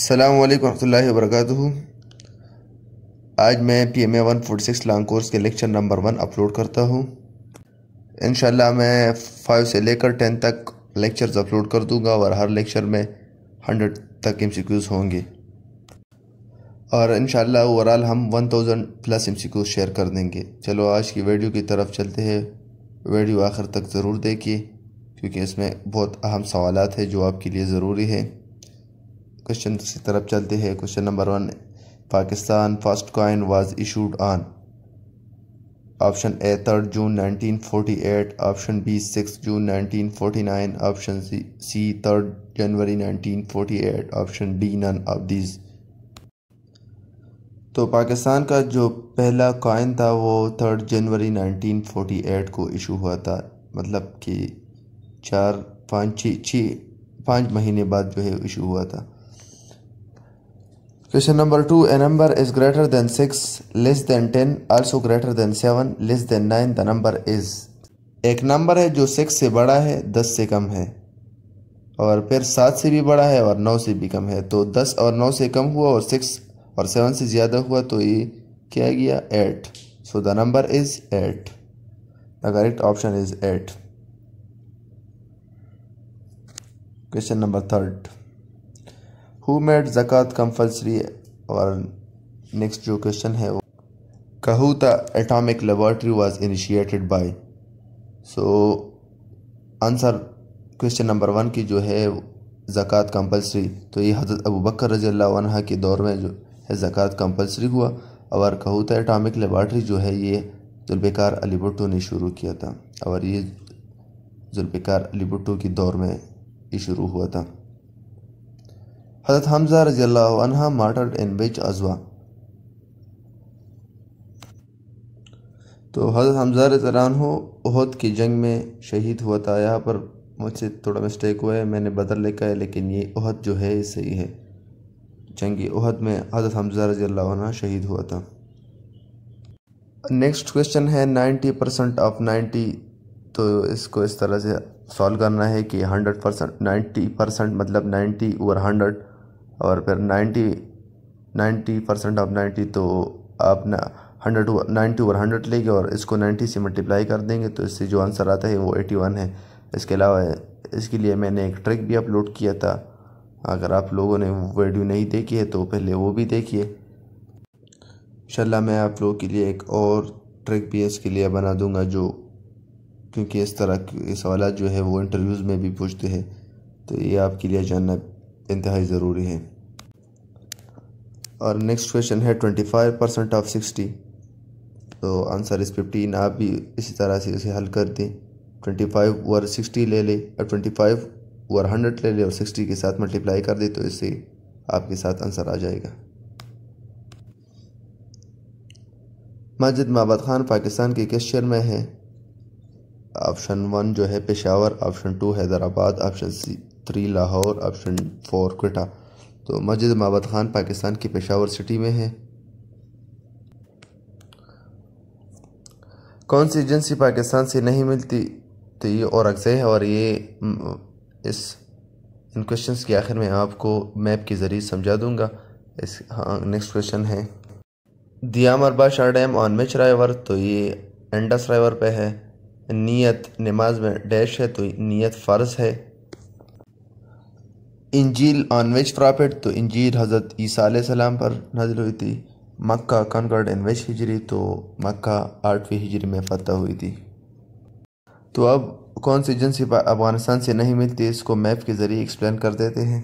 अल्लाम वरहमल वर्क आज मैं P M A one forty six long course के लेक्चर नंबर वन अपलोड करता हूँ इन मैं फाइव से लेकर टेन तक लेक्चर्स अपलोड कर दूँगा और हर लेक्चर में हंड्रेड तक एम होंगे और इन ओवरऑल हम one thousand plus M share कर देंगे चलो आज की वीडियो की तरफ चलते हैं वीडियो आखिर तक ज़रूर देखिए क्योंकि इसमें बहुत अहम सवाल है जो आपके लिए ज़रूरी हैं क्वेश्चन की तरफ चलते हैं question number one Pakistan first coin was issued on option A third June 1948 option B six June 1949 option C third January 1948 option D none of these तो पाकिस्तान का जो पहला कॉइन था वो थर्ड जनवरी 1948 को इशू हुआ था मतलब कि चार पाँच छः पाँच महीने बाद जो है इशू हुआ था question number two a number is greater than six less than ten also greater than seven less than nine the number is एक नंबर है जो सिक्स से बड़ा है दस से कम है और फिर सात से भी बड़ा है और नौ से भी कम है तो दस और नौ से कम हुआ और सिक्स और सेवन से ज़्यादा हुआ तो ये क्या गया eight so the number is eight the correct option is eight question number third who made zakat compulsory और नेक्स्ट जो क्वेश्चन है वो Kahuta atomic laboratory was initiated by so answer question number one की जो है ज़क़़त कम्पल्सरी तो ये हज़रत अबू बकर रज़ी अल्लाह के दौर में जो है जक़ात कम्पल्सरी हुआ और कहूता एटॉमिक लेबॉर्ट्री जो है ये जुल्फ़िकार अली भुट्टो ने शुरू किया था और ये जुल्फ़िकार अली भुट्टो के दौर में ये शुरू हुआ था Hazrat Hamza radiallahu anha martyred in अजवा Azwa? तो हज़रत हमजा रजान हो उहद की जंग में शहीद हुआ था यहाँ पर मुझसे थोड़ा मिस्टेक हुआ है मैंने बदल लिखा है लेकिन ये उहद जो है सही है जंगी उहद में हज़रत हमजा रज़ी शहीद हुआ था नेक्स्ट क्वेश्चन है नाइन्टी परसेंट ऑफ नाइन्टी तो इसको इस तरह से सॉल्व करना है कि हंड्रेड परसेंट नाइन्टी परसेंट मतलब नाइन्टी ओवर हंड्रेड और फिर ninety ninety percent of ninety तो आप ना हंड्रेड नाइन्टी ओवर हंड्रेड लेंगे और इसको नाइन्टी से मल्टीप्लाई कर देंगे तो इससे जो आंसर आता है वो एटी वन है इसके अलावा इसके लिए मैंने एक ट्रिक भी अपलोड किया था अगर आप लोगों ने वो वीडियो नहीं देखी है तो पहले वो भी देखिए इंशाल्लाह मैं आप लोगों के लिए एक और ट्रिक भी इसके लिए बना दूंगा जो क्योंकि इस तरह के सवाल जो है वो इंटरव्यूज़ में भी पूछते हैं तो ये आपके लिए जानना इंतहाई ज़रूरी है और नेक्स्ट क्वेश्चन है twenty five percent of sixty तो आंसर इस फिफ्टीन आप भी इसी तरह से इसे हल कर दें ट्वेंटी फाइव ओवर सिक्सटी ले लें और ट्वेंटी फाइव ओवर हंड्रेड ले लें और सिक्सटी के साथ मल्टीप्लाई कर दे तो इससे आपके साथ आंसर आ जाएगा मस्जिद महबाद खान पाकिस्तान के किस शहर में है ऑप्शन वन जो है Peshawar option two Hyderabad option C three Lahore option four Quetta तो मस्जिद माबद खान पाकिस्तान की पेशावर सिटी में है कौन सी एजेंसी पाकिस्तान से नहीं मिलती तो ये और अक्सर है और ये इस इन क्वेश्चन के आखिर में आपको मैप के ज़रिए समझा दूंगा इस हाँ नेक्स्ट क्वेश्चन है दियाम अरबा शाह डैम ऑन मिच रायवर तो ये एंडस रायवर पे है नियत नमाज में डैश है तो नियत फ़र्ज है इंजील ऑन वेज प्रॉफिट तो इंजील हज़रत ईसा सलाम पर नाजिल हुई थी मक्का कनकर्ड इन वेज हिजरी तो मक्का आठवीं हिजरी में फतह हुई थी तो अब कौन सी एजेंसी अफ़गानिस्तान से नहीं मिलती इसको मैप के ज़रिए एक्सप्लेन कर देते हैं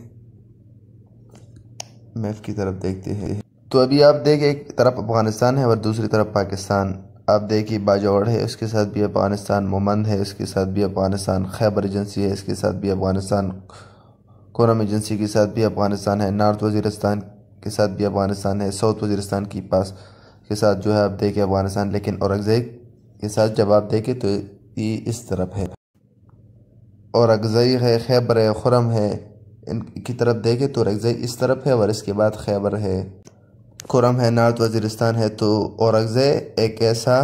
मैप की तरफ देखते हैं तो अभी आप देखें एक तरफ अफ़गानिस्तान है और दूसरी तरफ पाकिस्तान आप देखिए बाजौड़ है उसके साथ भी अफ़गानिस्तान मोमंद है उसके साथ भी अफ़गानिस्तान खैबर एजेंसी है इसके साथ भी अफ़गानिस्तान कोरम एजेंसी के साथ भी अफगानिस्तान है नॉर्थ वजीरस्तान के साथ भी अफगानिस्तान है साउथ वजीरस्तान की पास के साथ जो है आप देखें अफगानिस्तान लेकिन औरंगजेब के साथ जब आप देखें तो ये इस तरफ है अगजई है खैबर है खुरम है इनकी तरफ देखें तो औरंगजई इस तरफ है और इसके बाद खैबर है खुरम है नॉर्थ वजीरस्तान है तो औरंगजई एक ऐसा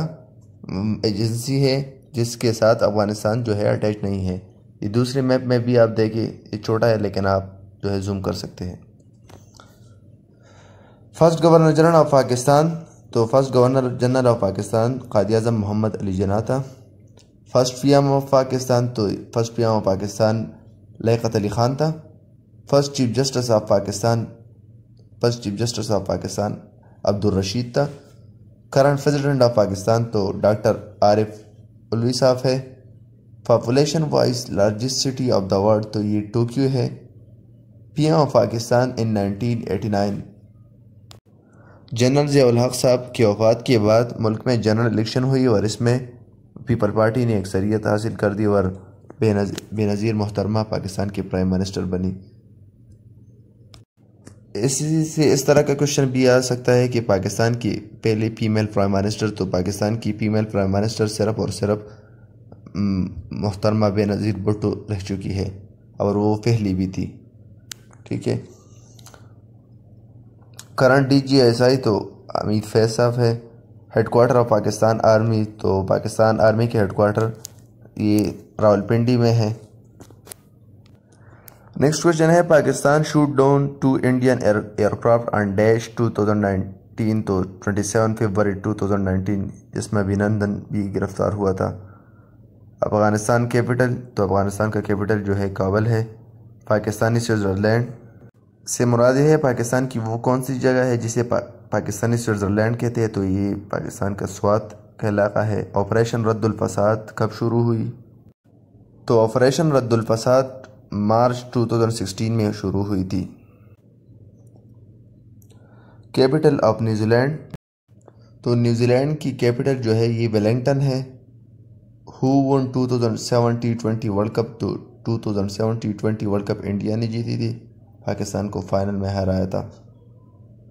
एजेंसी है जिसके साथ अफ़गानिस्तान जो है अटैच नहीं है ये दूसरे मैप में भी आप देखिए ये छोटा है लेकिन आप जो है जूम कर सकते हैं first governor general of Pakistan तो first governor general of Pakistan Quaid Azam Muhammad Ali Jinnah था first P M of Pakistan तो first P M of Pakistan Liaquat Ali Khan था first chief justice of Pakistan first chief justice of Pakistan Abdul Rashid था करंट प्रेसिडेंट ऑफ पाकिस्तान तो डॉक्टर आरिफ उलवी साहब है population wise largest city of the world तो ये Tokyo है P M of Pakistan in 1989 general Ziaul Haq sahab के वफात के बाद मुल्क में जनरल इलेक्शन हुई और इसमें पीपल पार्टी ने अक्सरियत हासिल कर दी और बेनज़ीर मोहतरमा पाकिस्तान की प्राइम मिनिस्टर बनी इसी से इस तरह का क्वेश्चन भी आ सकता है कि पाकिस्तान की पहली फीमेल प्राइम मिनिस्टर तो पाकिस्तान की फीमेल प्राइम मिनिस्टर सिर्फ और सिर्फ मोहतरमा बेनज़ीर भुट्टो रह चुकी है और वो पहली भी थी ठीक है current D G S I तो अमित फैज साहब है हेडकोार्टर ऑफ पाकिस्तान आर्मी तो पाकिस्तान आर्मी के हेडकोार्टर ये रावलपिंडी में है नेक्स्ट क्वेश्चन है Pakistan shoot down two Indian aircraft on dash two thousand nineteen तो twenty seven February two thousand nineteen जिसमें अभिनंदन भी गिरफ्तार हुआ था अफ़गानिस्तान कैपिटल तो अफ़गानिस्तान का कैपिटल जो है काबल है पाकिस्तानी स्विट्ज़रलैंड से मुराद है पाकिस्तान की वो कौन सी जगह है जिसे पा, पाकिस्तानी स्विट्ज़रलैंड कहते हैं तो ये पाकिस्तान का स्वात का इलाका है ऑपरेशन रद्दुलफसाद कब शुरू हुई तो ऑपरेशन रद्दुलफसाद मार्च 2016 में शुरू हुई थी कैपिटल ऑफ न्यूजीलैंड तो न्यूजीलैंड की कैपिटल जो है ये वेलिंगटन है हु one seventy T world cup तो seventy twenty world cup India ने जीती थी पाकिस्तान को फाइनल में हराया था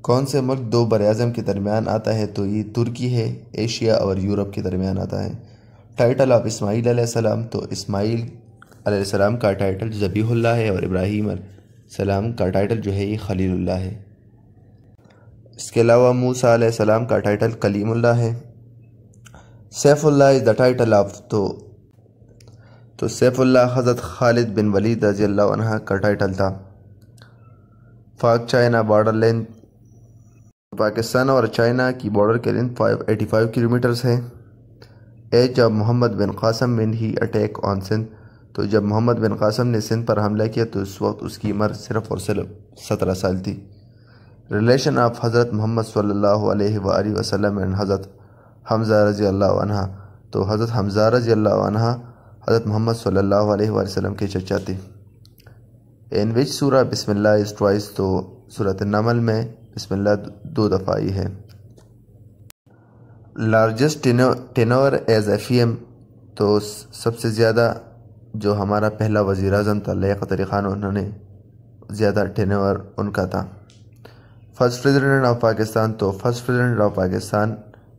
कौन से मुल्क दो अजम के दरमियान आता है तो ये तुर्की है एशिया और यूरोप के दरमियान आता है टाइटल ऑफ इस्माईल आसमाम तो इस्माईल सलाम का टाइटल जबीहुल्ला है और इब्राहिम सलाम का टाइटल जो है ये खलील है इसके अलावा मूसा सलाम का टाइटल कलीमुल्ला है Saifullah is the title of तो तो सैफुल्ला हज़रत खालिद बिन वलीद रजी अल्लाह का टाइटल था फाक चाइना बॉर्डर लेंथ पाकिस्तान और चाइना की बॉर्डर के length five eighty five kilometers है एज जब मोहम्मद बिन कासम बिन ही अटैक ऑन सिंध तो जब मोहम्मद बिन कासम ने सिंध पर हमला किया तो उस वक्त उसकी उम्र सिर्फ और सिर्फ सत्रह साल थी रिलेशन ऑफ हज़रत मोहम्मद सल्लल्लाहु अलैहि वसल्लम एंड हज़रत हमज़ा रजी अल्लाह तो हज़रत हमज़ा रजी अल्लाह हज़रत मोहम्मद सल्ला वसम के चचा थे इन विच सूर बिसमिल्ला इस ट्वाइस तो सूरत नमल में बिसमिल्ला दो दफ़ा ही है largest tenure as F M तो सबसे ज़्यादा जो हमारा पहला वज़ी अजम था लिया तरी खान उन्होंने ज़्यादा टेनोर उनका था फर्स्ट प्रेसिडेंट ऑफ पाकिस्तान तो फर्स्ट प्रेसिडेंट ऑफ पाकिस्तान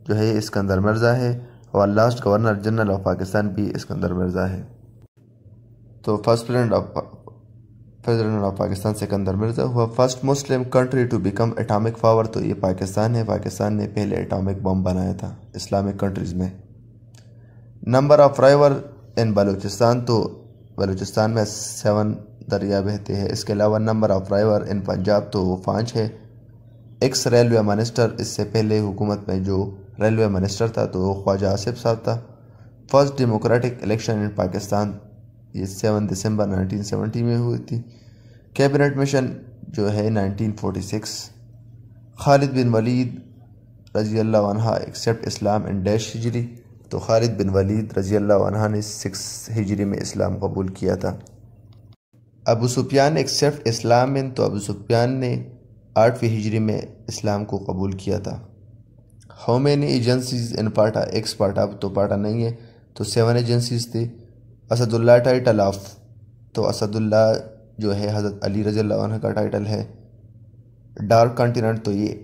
जो है इसकंदर मिर्ज़ा है और last governor general of Pakistan भी इसकंदर मिर्ज़ा है तो first president of president of Pakistan Sikandar Mirza हुआ first Muslim country to become atomic power तो ये पाकिस्तान है पाकिस्तान ने पहले एटॉमिक बम बनाया था इस्लामिक कंट्रीज़ में number of river in Balochistan तो बलूचिस्तान में सेवन दरिया बहते हैं इसके अलावा number of river in Punjab तो वो पाँच है एक्स रेलवे मिनिस्टर इससे पहले हुकूमत में जो रेलवे मिनिस्टर था तो वो ख्वाजा आसिफ साहब था first democratic election in Pakistan ये सेवन दिसंबर 1970 में हुई थी कैबिनेट मिशन जो है 1946 खालिद बिन वलीद रजी अल्लाह एक्सेप्ट इस्लाम इन डैश हिजरी तो खालिद बिन वलीद रजी अल्लाह ने सिक्स हिजरी में इस्लाम कबूल किया था Abu Sufyan accept Islam in तो अबू सुफियान ने आठवीं हिजरी में इस्लाम को कबूल किया था हाउ मैनी एजेंसीज इन पाटा एक्स पाटा तो पाटा नहीं है तो सेवन एजेंसीज थी असदुल्ला टाइटल ऑफ तो असदुल्ला जो है हज़रत अली रज़ी का टाइटल है डार्क कॉन्टीनेंट तो ये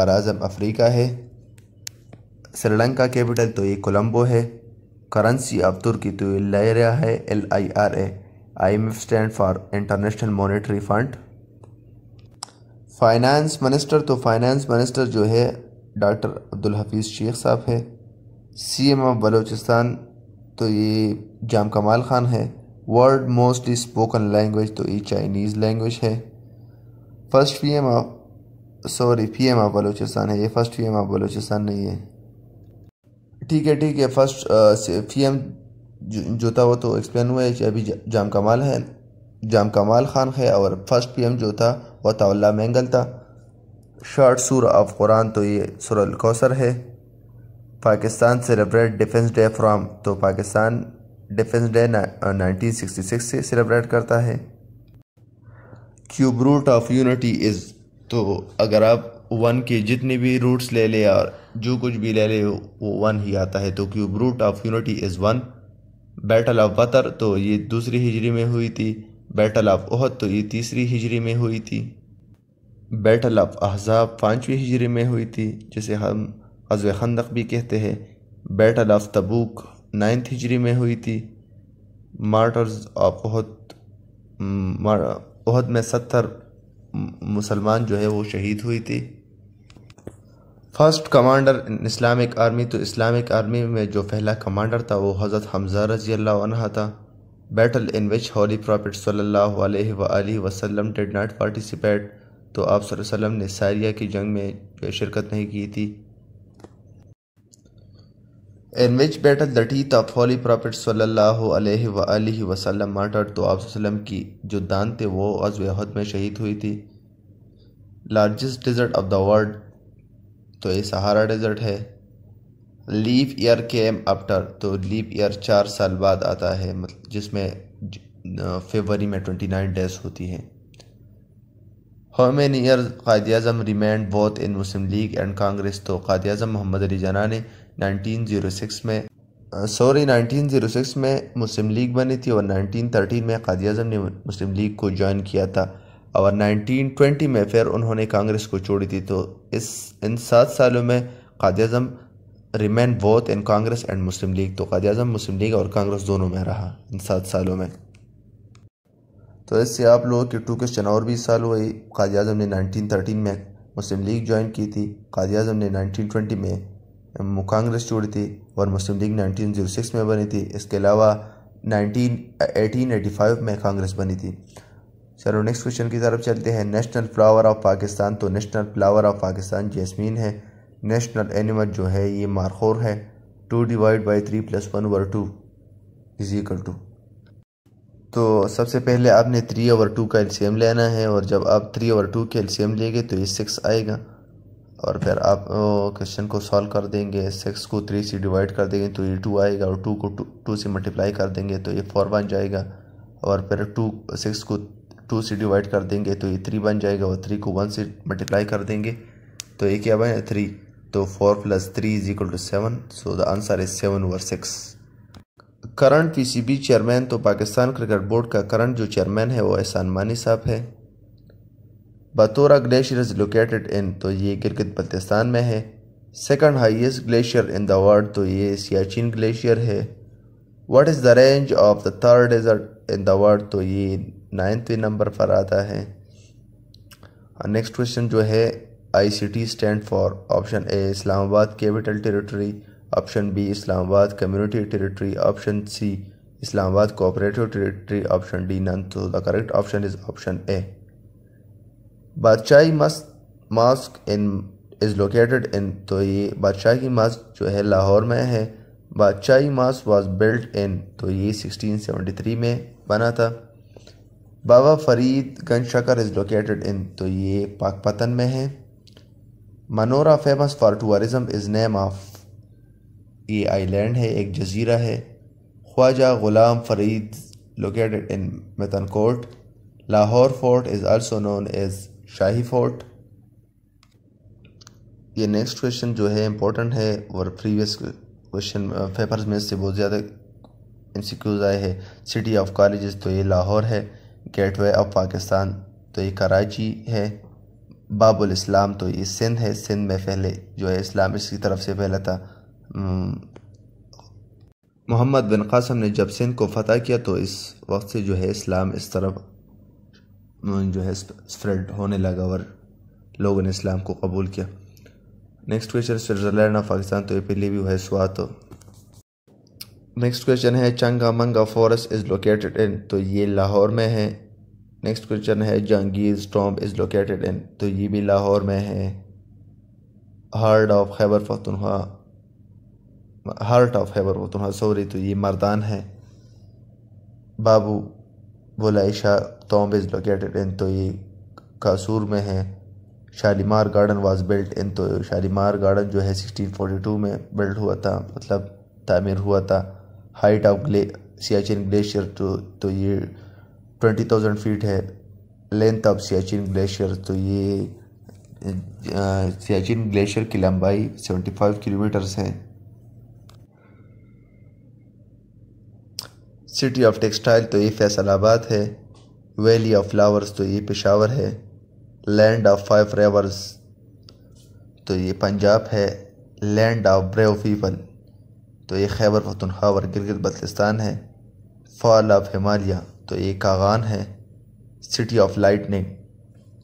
बराज़म अफ्रीका है श्रीलंका कैपिटल तो ये कोलम्बो है करेंसी ऑफ तुर्की तो ये है L I R A I M F stand for international monetary fund finance minister तो फाइनेंस मिनिस्टर जो है डॉक्टर अब्दुल हफीज़ शेख साहब है सी एम ऑफ बलूचिस्तान तो ये जाम कमाल ख़ान है वर्ल्ड मोस्टली स्पोकन लैंग्वेज तो ये चाइनीज़ लैंग्वेज है first P M of sorry P M of Balochistan है ये first P M of Balochistan नहीं है ठीक है ठीक है फर्स्ट पी एम जो था वो तो एक्सप्लेन हुआ है कि अभी जाम कमाल है जाम कमाल खान है और फर्स्ट पीएम जो था वह तोल्ला मैंगल था शॉर्ट सूर ऑफ कुरान तो ये सुरल कौसर है Pakistan celebrate defence day from तो Pakistan defence day nineteen sixty six से सेलिब्रेट करता है cube root of unity is तो अगर आप वन के जितने भी रूट्स ले ले और जो कुछ भी ले ले वो वन ही आता है तो cube root of unity is one battle of Badr तो ये दूसरी हिजरी में हुई थी बैटल ऑफ ओहद तो ये तीसरी हिजरी में हुई थी बैटल ऑफ अहजाब पाँचवीं हिजरी में हुई थी जिसे हम गज़ खंदक भी कहते हैं बैटल ऑफ तबूक नाइन्थ हिजरी में हुई थी मार्टर्स ऑफ ओहद ओहद में सत्तर मुसलमान जो है वो शहीद हुई थी फर्स्ट कमांडर इस्लामिक आर्मी तो इस्लामिक आर्मी में जो पहला कमांडर था वो हज़रत हमजा रजी अल्लाह था in which which Holy Prophet वसल्लम डिड नॉट पार्टिसिपेट तो आप वसल्लम ने सारिया की जंग में शिरकत नहीं की थी in which battle the teeth of holy prophet सल्लल्लाहु अलैहि वसल्लम मार्टर तो आप की जो दान थे वो अजहद में शहीद हुई थी largest desert of the world तो ये सहारा डेजर्ट है लीप ईयर केम आफ्टर तो लीप ईयर चार साल बाद आता है मतलब जिसमें फेबरी में ट्वेंटी नाइन डेज होती हैं how many year Quaid Azam remained both in Muslim League and Congress तो कायद अजम मोहम्मद अली जना ने नाइनटीन जीरो सिक्स में सॉरी नाइनटीन जीरो सिक्स में मुस्लिम लीग बनी थी और नाइनटीन थर्टीन में कायद अजम ने मुस्लिम लीग को ज्वाइन किया था और नाइनटीन ट्वेंटी में फिर उन्होंने कांग्रेस को छोड़ी थी तो इस इन सात सालों में Quaid Azam remain both in Congress and Muslim League तो कायद अजम मुस्लिम लीग और कांग्रेस दोनों में रहा इन सात सालों में तो इससे आप लोगों के टू क्वेश्चन और बीस साल हुई कायद अजम ने नाइनटीन थर्टीन में मुस्लिम लीग ज्वाइन की थी कायद अजम ने नाइनटीन ट्वेंटी में कांग्रेस छोड़ी थी और Muslim League nineteen zero six में बनी थी इसके अलावा नाइनटीन एटीन एटी फाइव में कांग्रेस बनी थी चलो नेक्स्ट क्वेश्चन की तरफ चलते हैं नेशनल फ्लावर ऑफ पाकिस्तान तो national flower of Pakistan jasmine है नेशनल एनिमल जो है ये मारखोर है two divide by three plus one over two is equal to तो सबसे पहले आपने थ्री ओवर टू का एलसीएम लेना है और जब आप थ्री ओवर टू के एलसीएम लेंगे तो ये सिक्स आएगा और फिर आप क्वेश्चन को सॉल्व कर देंगे सिक्स को थ्री से डिवाइड कर देंगे तो ये टू आएगा और टू को टू से मल्टीप्लाई कर देंगे तो ये फोर बन जाएगा और फिर टू सिक्स को टू से डिवाइड कर देंगे तो ये थ्री बन जाएगा और थ्री को वन से मल्टीप्लाई कर देंगे तो ये क्या बने थ्री तो four plus three is equal to seven so the answer is seven over six current PCB chairman तो पाकिस्तान क्रिकेट बोर्ड का करंट जो चेयरमैन है वो एहसान मानी साहब है Batura glacier is located in तो ये क्रिकेट पाकिस्तान में है second highest glacier in the world तो ये सियाचिन ग्लेशियर है what is the range of the third desert in the world तो ये नाइन्थवें नंबर पर आता है नेक्स्ट क्वेश्चन जो है I C T stand for option A Islamabad capital territory option B Islamabad community territory option C Islamabad cooperative territory option D none तो the correct option is option A Badshahi mosque mosque in is located in तो ये बादशाह की mask जो है लाहौर में है Badshahi mosque was built in तो ये 1673 में बना था Baba Farid Ganj Shakar is located in तो ये पाकपतन में है Manora famous for tourism is name of ये आइलैंड है एक जजीरा है Khawaja Ghulam Farid located in Mithan Lahore fort is also known as Shahi fort ये नेक्स्ट क्वेश्चन जो है इम्पोर्टेंट है और प्रीवियस क्वेश्चन पेपर्स में से बहुत ज़्यादा एम आए हैं सिटी ऑफ कॉलेज तो ये लाहौर है गेटवे ऑफ पाकिस्तान तो ये कराची है बाबुल इस्लाम तो ये सिंध है सिंध में पहले जो है इस्लाम इसकी तरफ से फैला था मोहम्मद बिन कासम ने जब सिंध को फतह किया तो इस वक्त से जो है इस्लाम इस तरफ जो है स्प्रेड होने लगा और लोगों ने इस्लाम को कबूल किया next question Switzerland of Pakistan तो ये पहले भी है है तो नेक्स्ट क्वेश्चन है चंगा मंगा फॉरेस्ट इज़ लोकेटेड इन तो ये लाहौर में है नेक्स्ट क्वेश्चन है Jahangir tomb is located in तो ये भी लाहौर में है heart of Khyber Pakhtunkhwa heart of Khyber Pakhtunkhwa sorry तो ये मर्दान है Baba Bulleh Shah tomb is located in तो ये कासूर में है Shalimar garden was built in तो शालीमार गार्डन जो है 1642 में बिल्ट हुआ था मतलब तामीर हुआ था हाइट ऑफ ग्ले सियाचिन ग्लेशियर तो, तो ये ट्वेंटी थाउजेंड फीट है लेंथ ऑफ सियाचिन ग्लेशियर तो ये सियाचिन ग्लेशियर की लंबाई सेवेंटी फाइव किलोमीटर्स है सिटी ऑफ टेक्सटाइल तो ये फैसलाबाद है वैली ऑफ फ्लावर्स तो ये पेशावर है लैंड ऑफ फाइव रेवर्स तो ये पंजाब है लैंड ऑफ ब्रेव पीपल तो ये खैबर पतनखा और गिलगित बल्तिस्तान है फॉल ऑफ हिमालिया तो ये कागान है सिटी ऑफ लाइटनिंग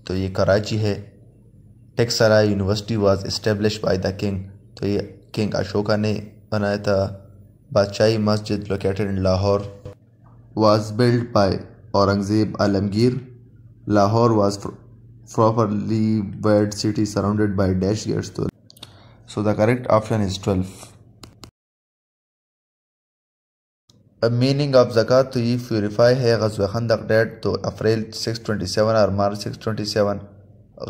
तो ये कराची है Taxila university was establish by the king तो ये किंग अशोका ने बनाया था Badshahi masjid located in Lahore was build by Aurangzeb Alamgir Lahore was properly city surrounded by dash gates तो so the correct option is twelve meaning of zakat तो ये प्योरीफाई है गज़व खंदक डेट तो अप्रैल 627 और मार्च 627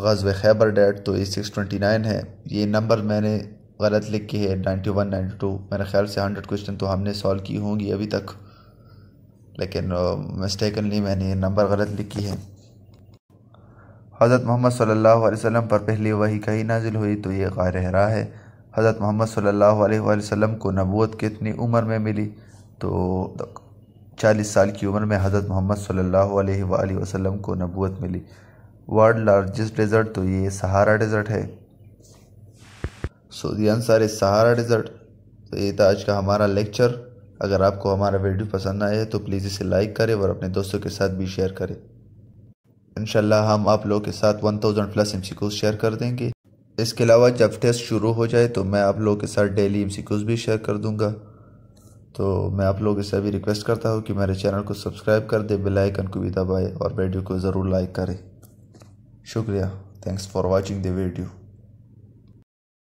गज़व खैबर डेट तो ये 629 है ये नंबर मैंने गलत लिखी है 91 92 मेरे ख्याल से 100 क्वेश्चन तो हमने सॉल्व की होंगी अभी तक लेकिन मिस्टेकनली uh, मैंने ये नंबर गलत लिखी है हज़रत मोहम्मद सल्ला वसम पर पहली वही कहीं नाजिल हुई तो ये गारहरा है हज़रत मोहम्मद सल्ला वसम को नबूत कितनी उम्र में मिली तो चालीस साल की उम्र में हज़रत मोहम्मद सल्लल्लाहु अलैहि वसल्लम को नबूत मिली वर्ल्ड लार्जेस्ट डेजर्ट तो ये सहारा डेजर्ट है सऊदी अनसार इस सहारा डेजर्ट तो ये था आज का हमारा लेक्चर अगर आपको हमारा वीडियो पसंद आया है तो प्लीज़ इसे लाइक करें और अपने दोस्तों के साथ भी शेयर करें इनशाला हम आप लोगों के साथ 1000 प्लस एम शेयर कर देंगे इसके अलावा जब टेस्ट शुरू हो जाए तो मैं आप लोगों के साथ डेली एम भी शेयर कर दूंगा तो मैं आप लोगों से अभी रिक्वेस्ट करता हूँ कि मेरे चैनल को सब्सक्राइब कर दे बेल आइकन को भी दबाए और वीडियो को ज़रूर लाइक करें शुक्रिया thanks for watching the video